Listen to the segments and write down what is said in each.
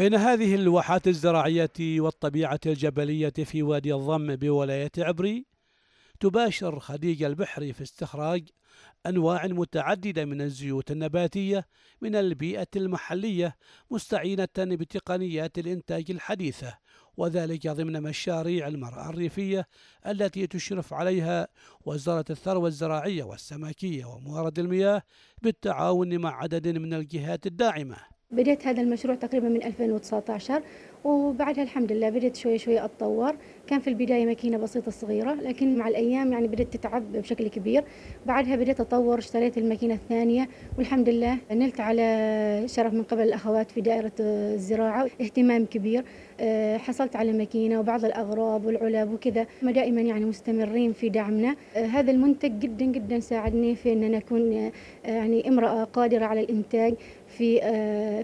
بين هذه اللوحات الزراعية والطبيعة الجبلية في وادي الضم بولاية عبري تباشر خديج البحري في استخراج أنواع متعددة من الزيوت النباتية من البيئة المحلية مستعينة بتقنيات الإنتاج الحديثة وذلك ضمن مشاريع المرأة الريفية التي تشرف عليها وزارة الثروة الزراعية والسمكية وموارد المياه بالتعاون مع عدد من الجهات الداعمة بديت هذا المشروع تقريبا من 2019 وبعدها الحمد لله بدأت شوي شوي أتطور كان في البداية ماكينة بسيطة صغيرة لكن مع الأيام يعني بدأت تتعب بشكل كبير بعدها بدأت أتطور اشتريت الماكينة الثانية والحمد لله نلت على شرف من قبل الأخوات في دائرة الزراعة اهتمام كبير آه، حصلت على ماكينة وبعض الأغراض والعلب وكذا ما دائما يعني مستمرين في دعمنا آه، هذا المنتج جدا جدا ساعدني في أن أنا أكون آه، يعني امرأة قادرة على الإنتاج في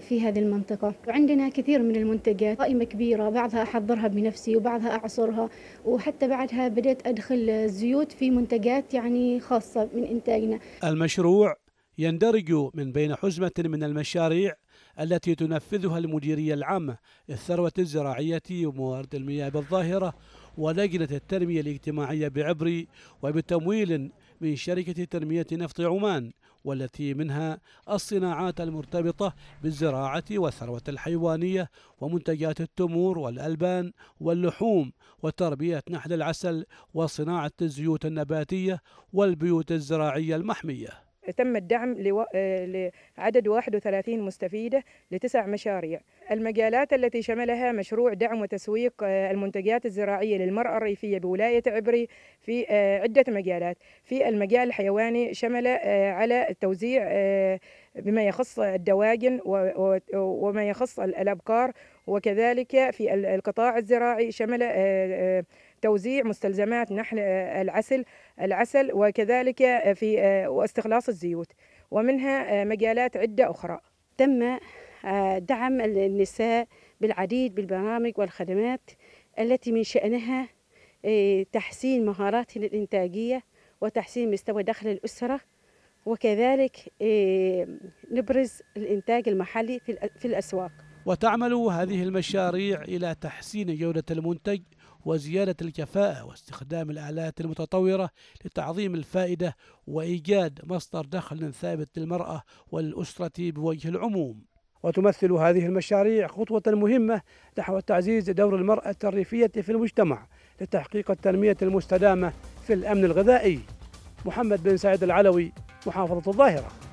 في هذه المنطقة وعندنا كثير من المنتجات قائمة كبيرة بعضها أحضرها بنفسي وبعضها أعصرها وحتى بعدها بدأت أدخل زيوت في منتجات يعني خاصة من إنتاجنا المشروع يندرج من بين حزمة من المشاريع التي تنفذها المديرية العامة للثروة الزراعية وموارد المياه بالظاهرة ولجنة التنمية الاجتماعية بعبري وبتمويل من شركة تنمية نفط عمان والتي منها الصناعات المرتبطة بالزراعة والثروة الحيوانية ومنتجات التمور والألبان واللحوم وتربية نحل العسل وصناعة الزيوت النباتية والبيوت الزراعية المحمية تم الدعم آه، لعدد 31 مستفيدة لتسع مشاريع المجالات التي شملها مشروع دعم وتسويق آه، المنتجات الزراعية للمرأة الريفية بولاية عبري في آه، عدة مجالات في المجال الحيواني شمل على التوزيع بما يخص الدواجن وما يخص الأبقار وكذلك في القطاع الزراعي شمل توزيع مستلزمات نحل آه، العسل العسل وكذلك آه، في آه، واستخلاص الزيوت ومنها مجالات عدة أخرى تم دعم النساء بالعديد بالبرامج والخدمات التي من شأنها تحسين مهاراتهن الإنتاجية وتحسين مستوى دخل الأسرة وكذلك نبرز الإنتاج المحلي في الأسواق وتعمل هذه المشاريع إلى تحسين جودة المنتج وزيادة الكفاءة واستخدام الآلات المتطورة لتعظيم الفائدة وإيجاد مصدر دخل ثابت للمرأة والأسرة بوجه العموم وتمثل هذه المشاريع خطوة مهمة نحو تعزيز دور المرأة الريفية في المجتمع لتحقيق التنمية المستدامة في الأمن الغذائي محمد بن سعيد العلوي محافظة الظاهرة